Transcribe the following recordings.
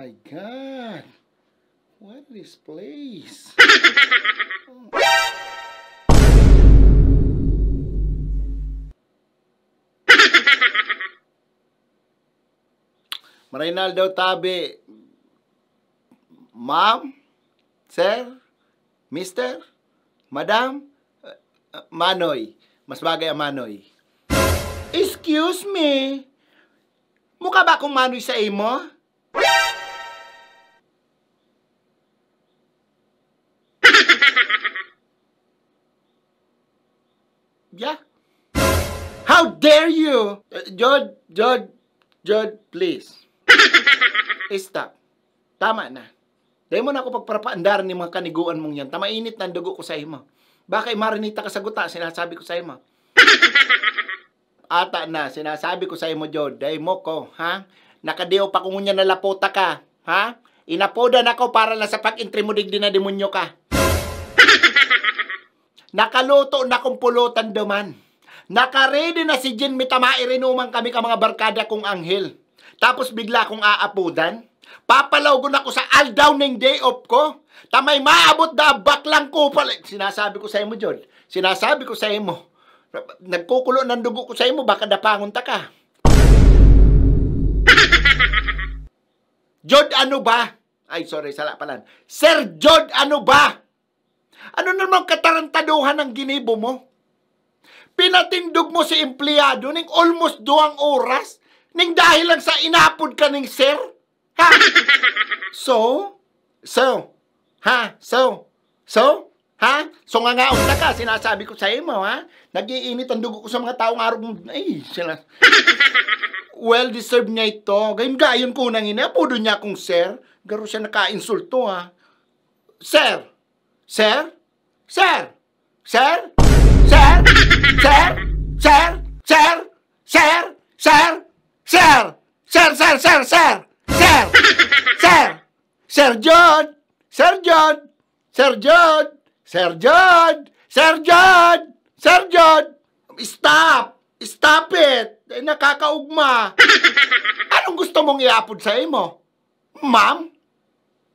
my god! What this place? Marinaldo oh. Tabi, Ma'am, Sir, Mister, Madam, uh, Manoy. Mas bagay ang Manoy. Excuse me, mukha ba akong Manoy sa imo? Yeah. How dare you? Uh, Jod, Jod, Jod, please. Stop. Tama na. Dahil mo na ako pagparapaandaran ni mga kaniguan mong yan. Tama init ng dugo ko sa imo. Baka marinita ka sa guta, sinasabi ko sa imo. Ata na, sinasabi ko sa imo, Jod. Dahil mo ko, ha? Nakadeo pa kung unya na lapota ka, ha? Inapodan ako para na sa pag-intrimuding din na demonyo ka. Nakaluto na kong duman. Nakaredy na si Jin Mitama, irinuman kami ka mga barkada kong anghel. Tapos bigla kong aapudan. Papalawgon ako sa all downing day off ko. Tamay maabot na baklang ko pala. Sinasabi ko sa imo, John. Sinasabi ko sa imo. Nagkukulo ng dugo ko sa imo, baka napangunta ka. Jod, ano ba? Ay, sorry, sala pala. Sir Jod, ano ba? Ano namang katarantaduhan ng ginibo mo? Pinatindog mo si empleyado ning almost duang oras ning dahil lang sa inapod ka ning sir? Ha? So? So? Ha? So? So? Ha? So nga nga na ka, sinasabi ko sa imo, ha? Nagiinit ang dugo ko sa mga tao nga arong, ay, sila. Well-deserved niya ito. Gayun gayon ko nang inapudo niya kung sir. Garo siya nakainsulto, ha? Sir, Sir? Sir? Sir? Sir? Sir? Sir? Sir? Sir? Sir? Sir? Sir, sir, sir, sir! Sir! Sir! Sir John! Sir John! Sir John! Sir John! Sir John! Sir John! Stop! Stop it! Nakakaugma! Anong gusto mong iapod sa imo? Ma'am?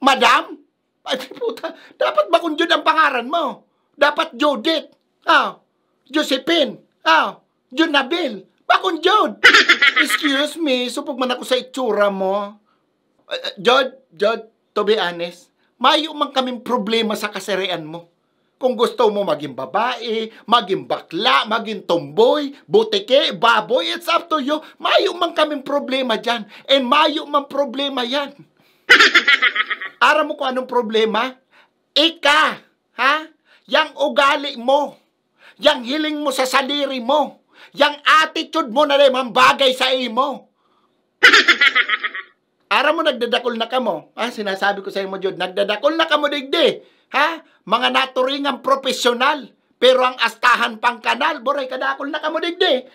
Madam? Ay, puta, dapat makunjod ang pangaran mo. Dapat Judith. Ah, Josephine. Ah, Junabel. Junabil. Makunjod. Excuse me, supog man ako sa itsura mo. Uh, eh, eh, Jod, Jod, to be honest, mayo man kaming problema sa kasarian mo. Kung gusto mo maging babae, maging bakla, maging tomboy, butike, baboy, it's up to you. Mayo man kaming problema dyan. And mayo man problema yan. Aram mo kung anong problema? Ika, ha? Yang ugali mo, yang hiling mo sa saliri mo, yang attitude mo na rin bagay sa imo. Aram mo nagdadakol na kamo, ha? Sinasabi ko sa imo, Jod, nagdadakol na kamo digdi, ha? Mga naturingang profesional, pero ang astahan pang kanal, boray kadakol na kamo digdi.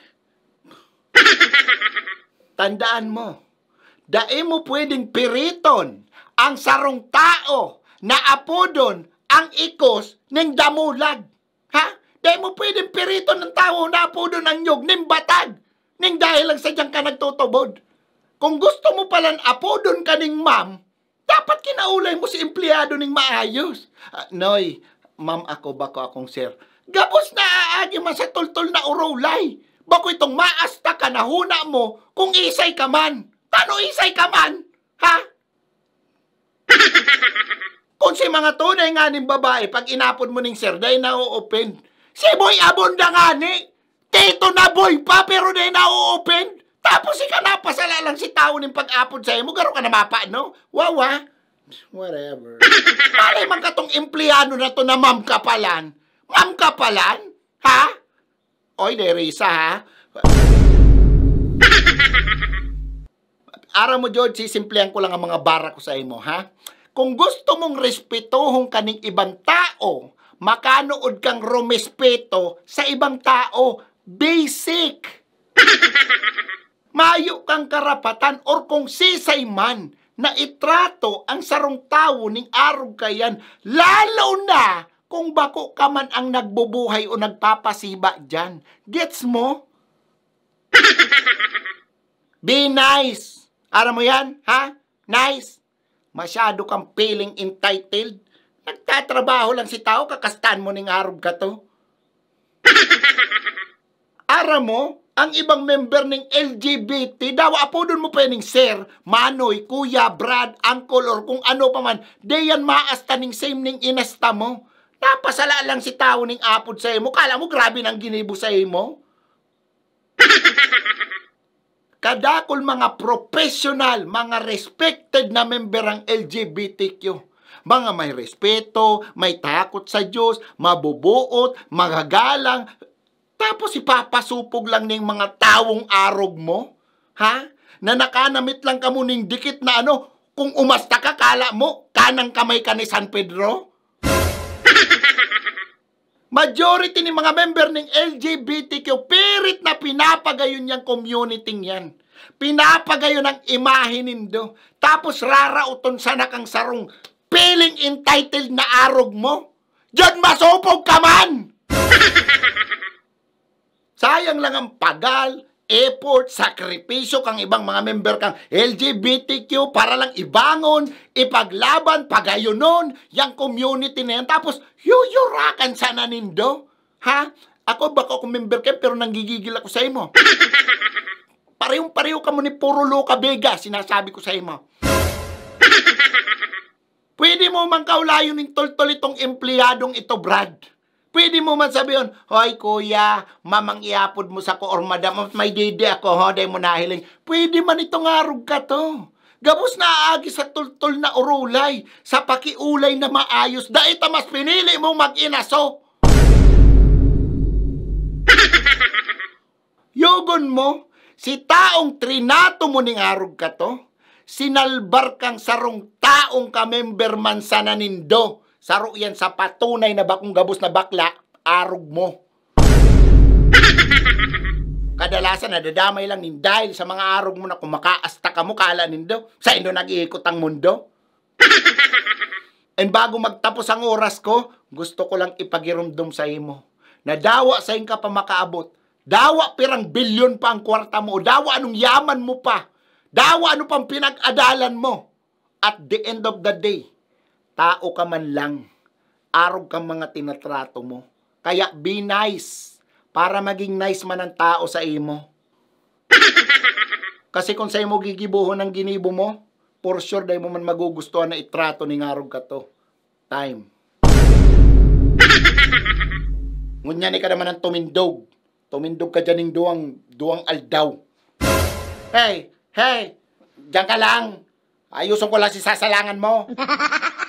Tandaan mo, Dai mo pwedeng piriton ang sarong tao na apodon ang ikos ng damulag. Ha? Dai mo pwedeng piriton ng tao na apodon ang nyog ng batag. Ning dahil lang sadyang ka nagtutubod. Kung gusto mo palang apodon ka ng ma'am, dapat kinaulay mo si empleyado ng maayos. Uh, noy, ma'am ako bako akong sir? Gabos na aagi man sa tultol na urulay. Bako itong maasta ka na huna mo kung isay ka man. Kano isay ka man? Ha? Kung si mga tunay nga ning babae, pag inapon mo ning sir, dahil na-open. Si boy abunda nga ni. Tito na boy pa, pero dahil na-open. Tapos si sala lang si tao ning pag-apon sa'yo mo, garo ka na mapa, no? Wow, Whatever. Malay man ka tong empleyado na to na ma'am kapalan. Ma'am kapalan? Ha? Oy, Nerisa, ha? Ara mo, George, sisimplehan ko lang ang mga bara ko sa imo, ha? Kung gusto mong respetuhong kaning ibang tao, makanood kang romespeto sa ibang tao. Basic! Mayo kang karapatan or kung sisay man na itrato ang sarong tao ning arog kayan, lalo na kung bako ka man ang nagbubuhay o nagpapasiba dyan. Gets mo? Be nice! Alam mo yan, ha? Nice? Masyado kang feeling entitled. Nagtatrabaho lang si tao, kakastan mo ning harog ka to. Aram mo, ang ibang member ng LGBT, daw apo doon mo pwedeng sir, manoy, kuya, brad, uncle, or kung ano pa man, de yan maasta ning same ning inasta mo. Napasala lang si tao ning apod sa mo. Kala mo grabe nang ginibo sa mo kadakol mga professional, mga respected na member ang LGBTQ. Mga may respeto, may takot sa Diyos, mabubuot, magagalang, tapos ipapasupog lang ng mga tawong arog mo, ha? Na nakanamit lang kamo ning dikit na ano, kung umasta ka, kala mo, kanang kamay ka ni San Pedro? Majority ni mga member ng LGBTQ pinapagayon yung community niyan. Pinapagayon ang imahe nindo. Tapos rarauton sana kang sarong feeling entitled na arog mo. Diyan masupog ka man! Sayang lang ang pagal, effort, sakripisyo kang ibang mga member kang LGBTQ para lang ibangon, ipaglaban, pagayunon, yung community na yan. Tapos, yuyurakan sana nindo. Ha? Ako, baka ako member ka, pero nanggigigil ako sa imo. Parehong-pareho ka mo ni Puro Loka Vega, sinasabi ko sa imo. Pwede mo man kaulayo ng toltol itong empleyadong ito, Brad. Pwede mo man sabihin, Hoy kuya, mamang iapod mo sa ko or madam, may dede ako, ho, day mo nahiling. Pwede man itong arog ka to. Gabos na aagi sa tultol na urulay, sa pakiulay na maayos, dahil mas pinili mo mag-inaso. Yugon mo, si taong trinato mo ning arog ka to, sinalbar kang sarong taong kamember man sa nanindo. Saro yan sa patunay na bakong gabos na bakla, arog mo. Kadalasan nadadamay lang nin dahil sa mga arog mo na kumakaasta ka mo kala nindo. Sa indo nag-iikot ang mundo. And bago magtapos ang oras ko, gusto ko lang ipagirumdum sa imo. Nadawa sa ka pa makaabot Dawa pirang bilyon pa ang kwarta mo. Dawa anong yaman mo pa. Dawa ano pang pinag-adalan mo. At the end of the day, tao ka man lang. Arog ka mga tinatrato mo. Kaya be nice. Para maging nice man ang tao sa imo. Kasi kung sa imo gigibuhon ang ginibo mo, for sure dahil mo man magugustuhan na itrato ni ngarog ka to. Time. Ngunya ni ka naman ang tumindog. Tumindog ka dyan ng duwang, duwang aldaw. Hey! Hey! Diyan ka lang! Ayusin ko lang si sasalangan mo.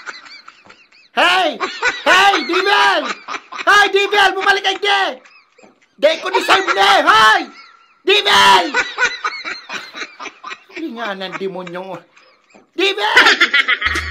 hey! Hey! Dibel! Hey! Dibel! Bumalik ka hindi! Hindi ko deserve na! Hey! Dibel! Hindi nga ng demonyong... Dibel!